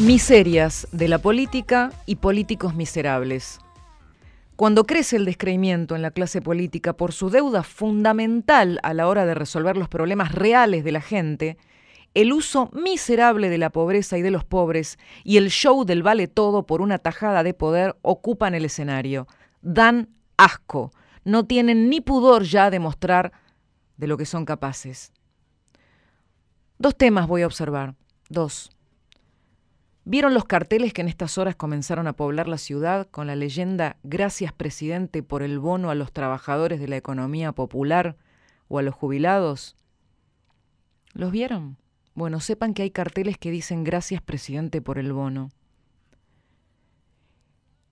Miserias de la política y políticos miserables. Cuando crece el descreimiento en la clase política por su deuda fundamental a la hora de resolver los problemas reales de la gente, el uso miserable de la pobreza y de los pobres y el show del vale todo por una tajada de poder ocupan el escenario. Dan asco. No tienen ni pudor ya de mostrar de lo que son capaces. Dos temas voy a observar. Dos. ¿Vieron los carteles que en estas horas comenzaron a poblar la ciudad con la leyenda Gracias presidente por el bono a los trabajadores de la economía popular o a los jubilados? ¿Los vieron? Bueno, sepan que hay carteles que dicen Gracias presidente por el bono.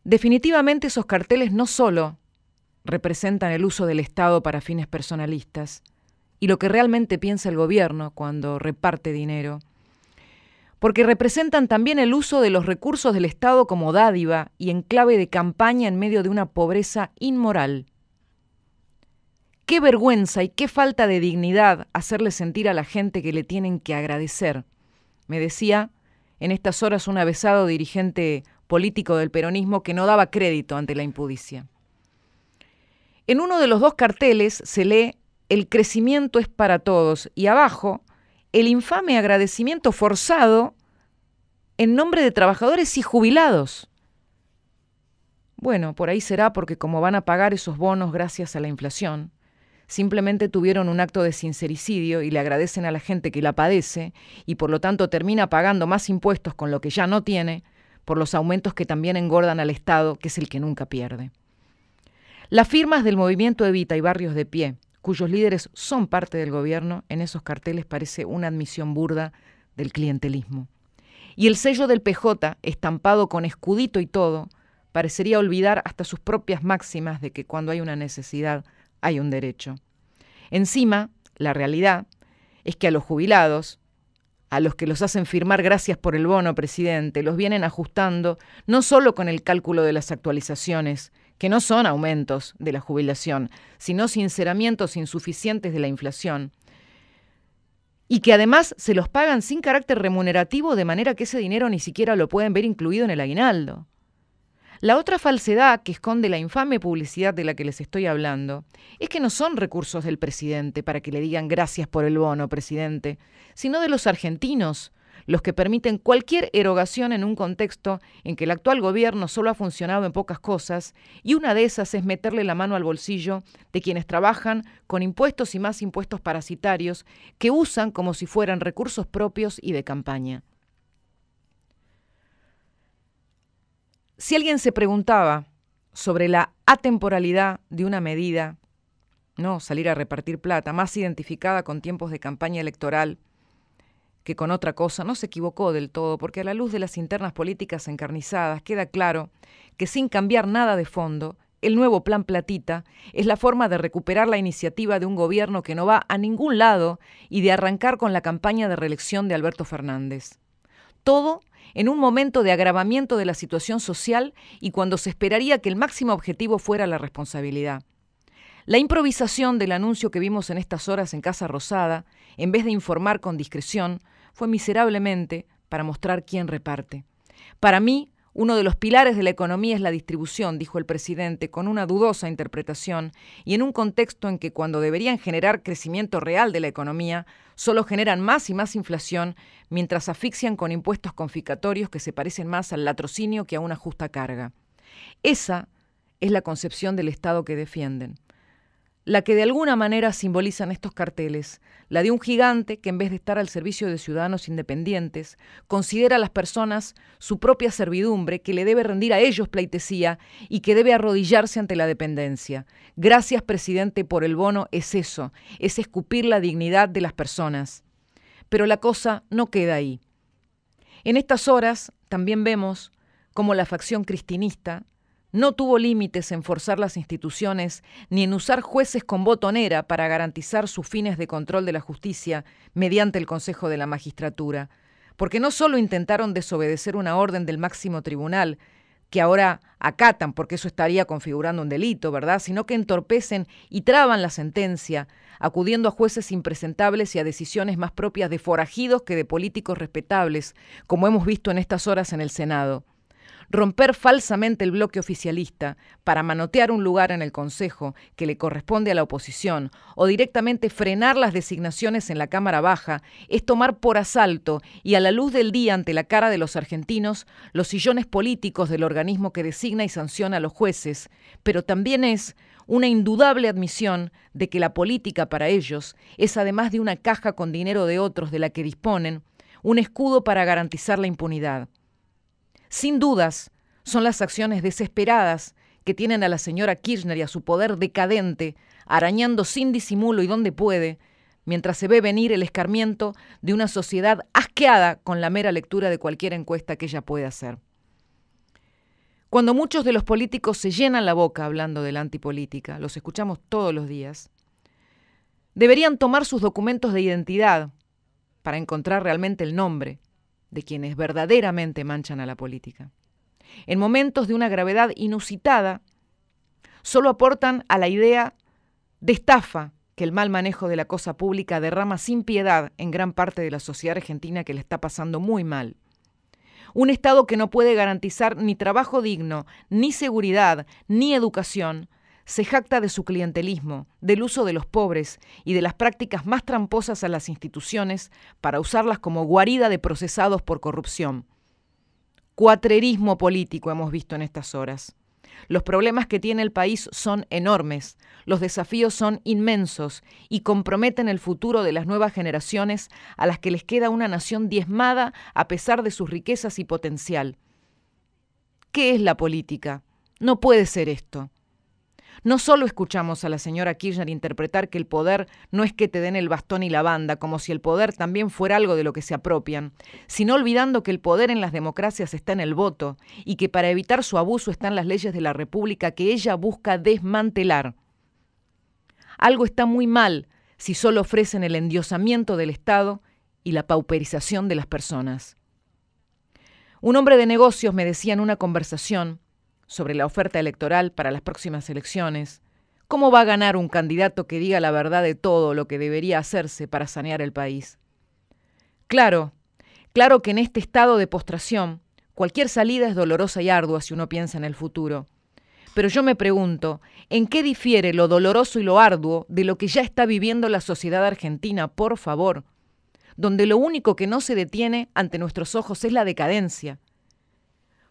Definitivamente esos carteles no solo representan el uso del Estado para fines personalistas y lo que realmente piensa el gobierno cuando reparte dinero, porque representan también el uso de los recursos del Estado como dádiva y enclave de campaña en medio de una pobreza inmoral. Qué vergüenza y qué falta de dignidad hacerle sentir a la gente que le tienen que agradecer, me decía en estas horas un avesado dirigente político del peronismo que no daba crédito ante la impudicia. En uno de los dos carteles se lee El crecimiento es para todos y abajo el infame agradecimiento forzado en nombre de trabajadores y jubilados. Bueno, por ahí será porque como van a pagar esos bonos gracias a la inflación, simplemente tuvieron un acto de sincericidio y le agradecen a la gente que la padece y por lo tanto termina pagando más impuestos con lo que ya no tiene por los aumentos que también engordan al Estado, que es el que nunca pierde. Las firmas del movimiento Evita y Barrios de Pie, cuyos líderes son parte del gobierno, en esos carteles parece una admisión burda del clientelismo y el sello del PJ, estampado con escudito y todo, parecería olvidar hasta sus propias máximas de que cuando hay una necesidad hay un derecho. Encima, la realidad es que a los jubilados, a los que los hacen firmar gracias por el bono, presidente, los vienen ajustando no solo con el cálculo de las actualizaciones, que no son aumentos de la jubilación, sino sinceramientos insuficientes de la inflación, y que además se los pagan sin carácter remunerativo de manera que ese dinero ni siquiera lo pueden ver incluido en el aguinaldo. La otra falsedad que esconde la infame publicidad de la que les estoy hablando es que no son recursos del presidente para que le digan gracias por el bono, presidente, sino de los argentinos, los que permiten cualquier erogación en un contexto en que el actual gobierno solo ha funcionado en pocas cosas, y una de esas es meterle la mano al bolsillo de quienes trabajan con impuestos y más impuestos parasitarios que usan como si fueran recursos propios y de campaña. Si alguien se preguntaba sobre la atemporalidad de una medida, no salir a repartir plata, más identificada con tiempos de campaña electoral, que con otra cosa no se equivocó del todo, porque a la luz de las internas políticas encarnizadas queda claro que sin cambiar nada de fondo, el nuevo plan Platita es la forma de recuperar la iniciativa de un gobierno que no va a ningún lado y de arrancar con la campaña de reelección de Alberto Fernández. Todo en un momento de agravamiento de la situación social y cuando se esperaría que el máximo objetivo fuera la responsabilidad. La improvisación del anuncio que vimos en estas horas en Casa Rosada, en vez de informar con discreción, fue miserablemente para mostrar quién reparte. Para mí, uno de los pilares de la economía es la distribución, dijo el presidente, con una dudosa interpretación, y en un contexto en que cuando deberían generar crecimiento real de la economía, solo generan más y más inflación, mientras asfixian con impuestos confiscatorios que se parecen más al latrocinio que a una justa carga. Esa es la concepción del Estado que defienden la que de alguna manera simbolizan estos carteles, la de un gigante que en vez de estar al servicio de ciudadanos independientes, considera a las personas su propia servidumbre que le debe rendir a ellos pleitesía y que debe arrodillarse ante la dependencia. Gracias, presidente, por el bono es eso, es escupir la dignidad de las personas. Pero la cosa no queda ahí. En estas horas también vemos como la facción cristinista no tuvo límites en forzar las instituciones ni en usar jueces con botonera para garantizar sus fines de control de la justicia mediante el Consejo de la Magistratura, porque no solo intentaron desobedecer una orden del máximo tribunal, que ahora acatan, porque eso estaría configurando un delito, ¿verdad?, sino que entorpecen y traban la sentencia, acudiendo a jueces impresentables y a decisiones más propias de forajidos que de políticos respetables, como hemos visto en estas horas en el Senado romper falsamente el bloque oficialista para manotear un lugar en el Consejo que le corresponde a la oposición o directamente frenar las designaciones en la Cámara Baja es tomar por asalto y a la luz del día ante la cara de los argentinos los sillones políticos del organismo que designa y sanciona a los jueces, pero también es una indudable admisión de que la política para ellos es además de una caja con dinero de otros de la que disponen, un escudo para garantizar la impunidad. Sin dudas, son las acciones desesperadas que tienen a la señora Kirchner y a su poder decadente, arañando sin disimulo y donde puede, mientras se ve venir el escarmiento de una sociedad asqueada con la mera lectura de cualquier encuesta que ella pueda hacer. Cuando muchos de los políticos se llenan la boca hablando de la antipolítica, los escuchamos todos los días, deberían tomar sus documentos de identidad para encontrar realmente el nombre de quienes verdaderamente manchan a la política. En momentos de una gravedad inusitada, solo aportan a la idea de estafa que el mal manejo de la cosa pública derrama sin piedad en gran parte de la sociedad argentina que le está pasando muy mal. Un Estado que no puede garantizar ni trabajo digno, ni seguridad, ni educación, se jacta de su clientelismo, del uso de los pobres y de las prácticas más tramposas a las instituciones para usarlas como guarida de procesados por corrupción. Cuatrerismo político hemos visto en estas horas. Los problemas que tiene el país son enormes, los desafíos son inmensos y comprometen el futuro de las nuevas generaciones a las que les queda una nación diezmada a pesar de sus riquezas y potencial. ¿Qué es la política? No puede ser esto. No solo escuchamos a la señora Kirchner interpretar que el poder no es que te den el bastón y la banda, como si el poder también fuera algo de lo que se apropian, sino olvidando que el poder en las democracias está en el voto y que para evitar su abuso están las leyes de la República que ella busca desmantelar. Algo está muy mal si solo ofrecen el endiosamiento del Estado y la pauperización de las personas. Un hombre de negocios me decía en una conversación sobre la oferta electoral para las próximas elecciones? ¿Cómo va a ganar un candidato que diga la verdad de todo lo que debería hacerse para sanear el país? Claro, claro que en este estado de postración, cualquier salida es dolorosa y ardua si uno piensa en el futuro. Pero yo me pregunto, ¿en qué difiere lo doloroso y lo arduo de lo que ya está viviendo la sociedad argentina, por favor? Donde lo único que no se detiene ante nuestros ojos es la decadencia,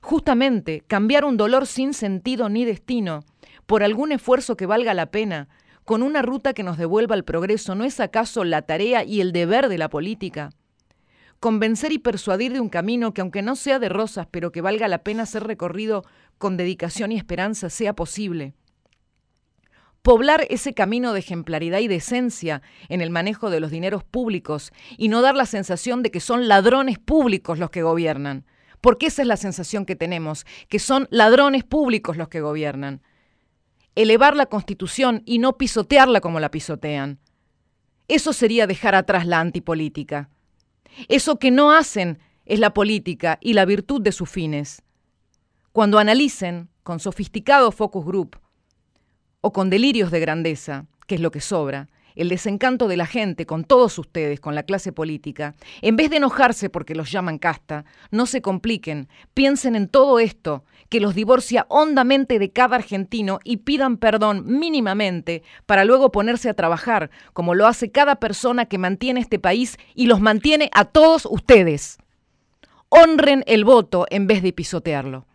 justamente cambiar un dolor sin sentido ni destino por algún esfuerzo que valga la pena, con una ruta que nos devuelva al progreso, ¿no es acaso la tarea y el deber de la política? Convencer y persuadir de un camino que aunque no sea de rosas, pero que valga la pena ser recorrido con dedicación y esperanza, sea posible. Poblar ese camino de ejemplaridad y decencia en el manejo de los dineros públicos y no dar la sensación de que son ladrones públicos los que gobiernan porque esa es la sensación que tenemos, que son ladrones públicos los que gobiernan. Elevar la constitución y no pisotearla como la pisotean. Eso sería dejar atrás la antipolítica. Eso que no hacen es la política y la virtud de sus fines. Cuando analicen, con sofisticado focus group o con delirios de grandeza, que es lo que sobra, el desencanto de la gente con todos ustedes, con la clase política, en vez de enojarse porque los llaman casta, no se compliquen, piensen en todo esto que los divorcia hondamente de cada argentino y pidan perdón mínimamente para luego ponerse a trabajar, como lo hace cada persona que mantiene este país y los mantiene a todos ustedes. Honren el voto en vez de pisotearlo.